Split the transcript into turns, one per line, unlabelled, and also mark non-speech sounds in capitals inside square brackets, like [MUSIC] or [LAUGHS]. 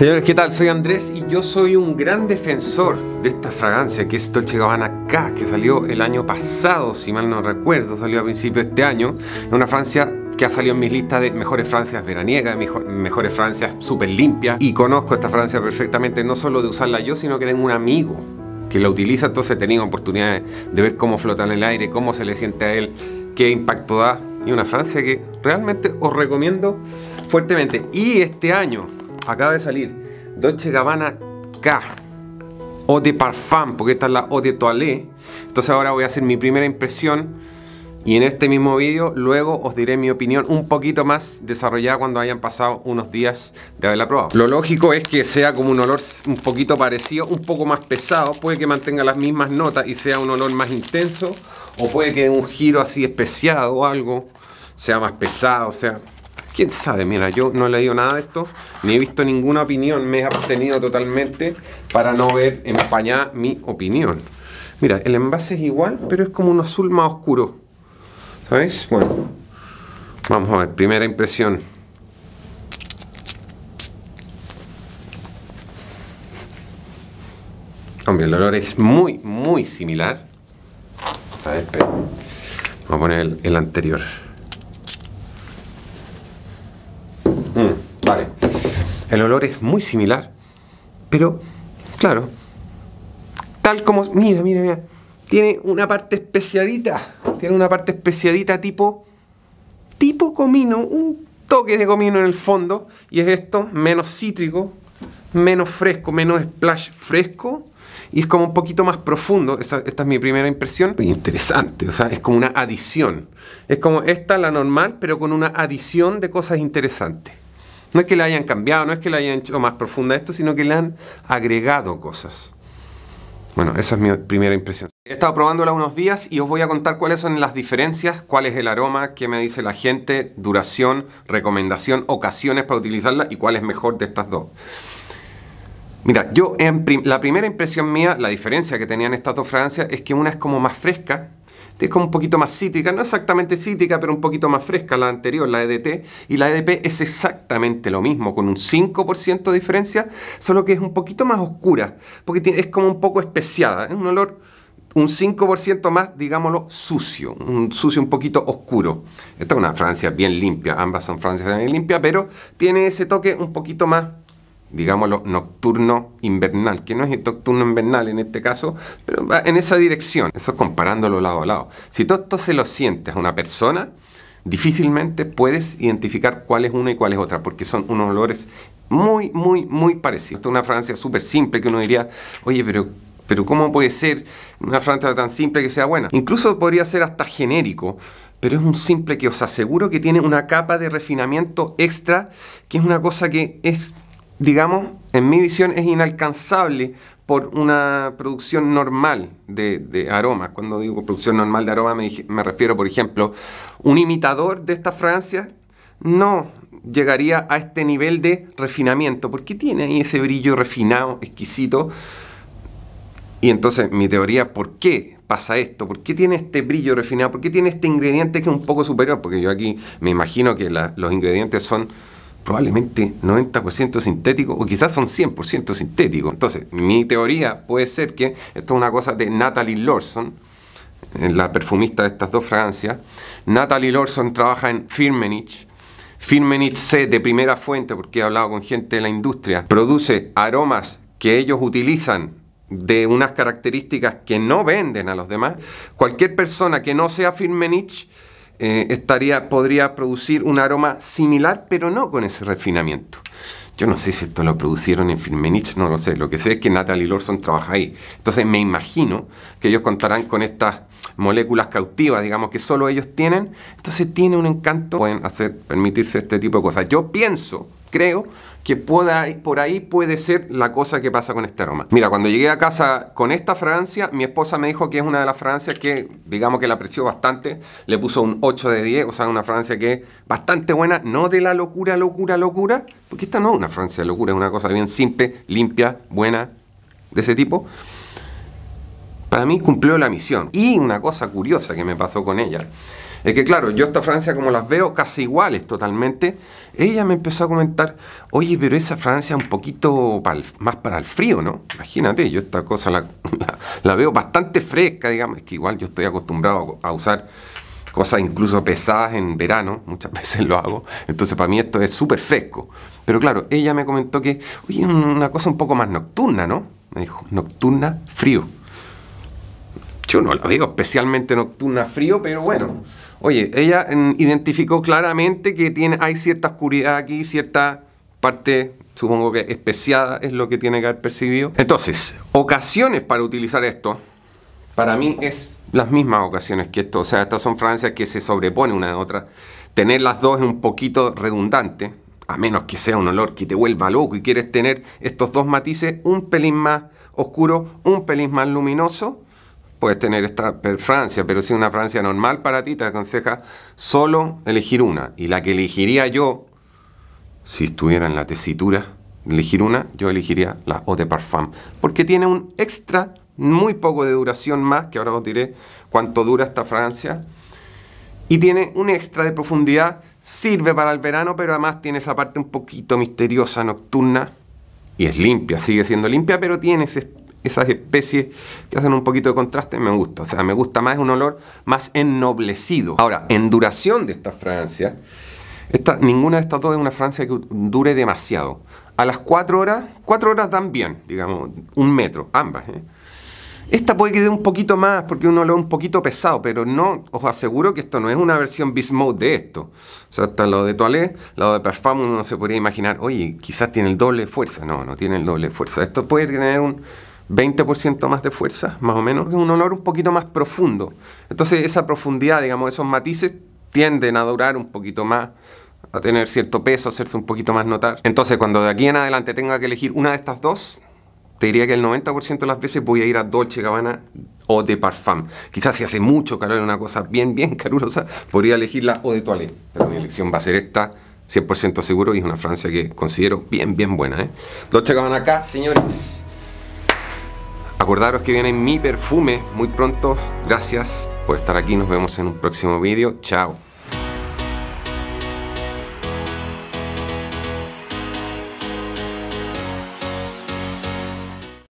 Señores, ¿qué tal? Soy Andrés y yo soy un gran defensor de esta fragancia que es Dolce Gabbana K, que salió el año pasado, si mal no recuerdo, salió a principio de este año. Es una fragancia que ha salido en mis listas de mejores Francias veraniegas, mejores Francias súper limpias. Y conozco esta Francia perfectamente, no solo de usarla yo, sino que tengo un amigo que la utiliza, entonces he tenido oportunidad de ver cómo flota en el aire, cómo se le siente a él, qué impacto da. Y una Francia que realmente os recomiendo fuertemente. Y este año acaba de salir Dolce Gabbana K Eau de Parfum, porque esta es la Eau de Toilette. Entonces ahora voy a hacer mi primera impresión y en este mismo vídeo luego os diré mi opinión un poquito más desarrollada cuando hayan pasado unos días de haberla probado. Lo lógico es que sea como un olor un poquito parecido, un poco más pesado, puede que mantenga las mismas notas y sea un olor más intenso o puede que un giro así especiado o algo sea más pesado, o sea, ¿Quién sabe? Mira, yo no he leído nada de esto, ni he visto ninguna opinión, me he abstenido totalmente para no ver empañada mi opinión. Mira, el envase es igual, pero es como un azul más oscuro. ¿Sabéis? Bueno, vamos a ver, primera impresión. Hombre, el olor es muy, muy similar. A ver, Vamos a poner el anterior. El olor es muy similar, pero claro, tal como... Mira, mira, mira. Tiene una parte especiadita. Tiene una parte especiadita tipo... Tipo comino, un toque de comino en el fondo. Y es esto, menos cítrico, menos fresco, menos splash fresco. Y es como un poquito más profundo. Esta, es mi primera impresión. Muy interesante, o sea, es como una adición. Es como esta, la normal, pero con una adición de cosas interesantes. No es que la hayan cambiado, no es que la hayan hecho más profunda esto, sino que le han agregado cosas. Bueno, esa es mi primera impresión. He estado probándola unos días y os voy a contar cuáles son las diferencias, cuál es el aroma, qué me dice la gente, duración, recomendación, ocasiones para utilizarla y cuál es mejor de estas dos. Mira, yo la primera impresión mía, la diferencia que tenían estas dos fragancias es que una es como más fresca es como un poquito más cítrica, no exactamente cítrica, pero un poquito más fresca la anterior, la EDT, y la EDP es exactamente lo mismo, con un 5% de diferencia, solo que es un poquito más oscura, porque es como un poco especiada, es un olor un 5% más, digámoslo, sucio, un sucio un poquito oscuro. Esta es una Francia bien limpia, ambas son Francias bien limpia, pero tiene ese toque un poquito más digámoslo, nocturno invernal, que no es nocturno invernal en este caso, pero va en esa dirección, eso comparándolo lado a lado. Si todo esto se lo sientes a una persona, difícilmente puedes identificar cuál es una y cuál es otra, porque son unos olores muy, muy, muy parecidos. Esto es una fragancia súper simple que uno diría, oye, pero pero ¿cómo puede ser una fragancia tan simple que sea buena? Incluso podría ser hasta genérico, pero es un simple que os aseguro que tiene una capa de refinamiento extra, que es una cosa que es digamos, en mi visión es inalcanzable por una producción normal de, aromas. Cuando digo producción normal de aroma, me, refiero, por ejemplo, un imitador de estas fragancias no llegaría a este nivel de refinamiento, porque tiene ahí ese brillo refinado, exquisito. Y entonces mi teoría, ¿por qué pasa esto? ¿Por qué tiene este brillo refinado? ¿Por qué tiene este ingrediente que es un poco superior? Porque yo aquí me imagino que los ingredientes son probablemente 90% sintético o quizás son 100% sintético. Entonces, mi teoría puede ser que esto es una cosa de Natalie Lawson, eh, la perfumista de estas dos fragancias. Natalie Lorson trabaja en Firmenich. Firmenich C de primera fuente, porque he hablado con gente de la industria, produce aromas que ellos utilizan de unas características que no venden a los demás. Cualquier persona que no sea Firmenich eh, estaría, podría producir un aroma similar, pero no con ese refinamiento. Yo no sé si esto lo producieron en Firmenich, no lo sé. Lo que sé es que Natalie Lorson trabaja ahí. Entonces me imagino que ellos contarán con estas moléculas cautivas, digamos, que solo ellos tienen. Entonces tiene un encanto. Pueden hacer, permitirse este tipo de cosas. Yo pienso creo que por ahí puede ser la cosa que pasa con este aroma. Mira, cuando llegué a casa con esta fragancia, mi esposa me dijo que es una de las fragancias que, digamos que la apreció bastante, le puso un 8 de 10, o sea, una fragancia que es bastante buena, no de la locura, locura, locura, porque esta no es una fragancia de locura, es una cosa bien simple, limpia, buena, de ese tipo. Para mí cumplió la misión. Y una cosa curiosa que me pasó con ella es que claro, yo esta Francia como las veo casi iguales totalmente, ella me empezó a comentar, oye, pero esa Francia un poquito más para el frío, ¿no? Imagínate, yo esta cosa [LAUGHS] la, veo bastante fresca, digamos, es que igual yo estoy acostumbrado a, usar cosas incluso pesadas en verano, muchas [LAUGHS] veces lo hago, entonces para mí esto es súper fresco. Pero claro, ella me comentó que, oye, una cosa un poco más nocturna, ¿no? Me dijo, nocturna, frío. Yo no la veo especialmente nocturna, frío, pero bueno, Oye, ella mm, identificó claramente que tiene, hay cierta oscuridad aquí, cierta parte, supongo que especiada es lo que tiene que haber percibido. Entonces, ocasiones para utilizar esto, para mí es las mismas ocasiones que esto, o sea, estas son fragancias que se sobreponen una a otra. Tener las dos es un poquito redundante, a menos que sea un olor que te vuelva loco y quieres tener estos dos matices un pelín más oscuro, un pelín más luminoso puedes tener esta Francia, pero si una Francia normal para ti te aconseja solo elegir una. Y la que elegiría yo, si estuviera en la tesitura elegir una, yo elegiría la Eau de Parfum, porque tiene un extra muy poco de duración más, que ahora os diré cuánto dura esta Francia, y tiene un extra de profundidad, sirve para el verano, pero además tiene esa parte un poquito misteriosa, nocturna, y es limpia, sigue siendo limpia, pero tiene ese esas especies que hacen un poquito de contraste me gusta. O sea, me gusta más, es un olor más ennoblecido. Ahora, en duración de esta francia ninguna de estas dos es una fragancia que dure demasiado. A las 4 horas, 4 horas dan bien, digamos, un metro, ambas. ¿eh? Esta puede que un poquito más porque uno un olor un poquito pesado, pero no, os aseguro que esto no es una versión bismuth de esto. O sea, hasta lo de Toilette, lo de perfume, uno se podría imaginar, oye, quizás tiene el doble de fuerza. No, no tiene el doble de fuerza. Esto puede tener un, 20% más de fuerza, más o menos, que un olor un poquito más profundo. Entonces esa profundidad, digamos, esos matices tienden a durar un poquito más, a tener cierto peso, a hacerse un poquito más notar. Entonces cuando de aquí en adelante tenga que elegir una de estas dos, te diría que el 90% de las veces voy a ir a Dolce Gabbana o de Parfum. Quizás si hace mucho calor, una cosa bien, bien calurosa, podría elegirla o de Toilette. Pero mi elección va a ser esta, 100% seguro, y es una Francia que considero bien, bien buena. ¿eh? Dolce Gabbana acá, señores. Acordaros que viene mi perfume muy pronto. Gracias por estar aquí. Nos vemos en un próximo vídeo. Chao.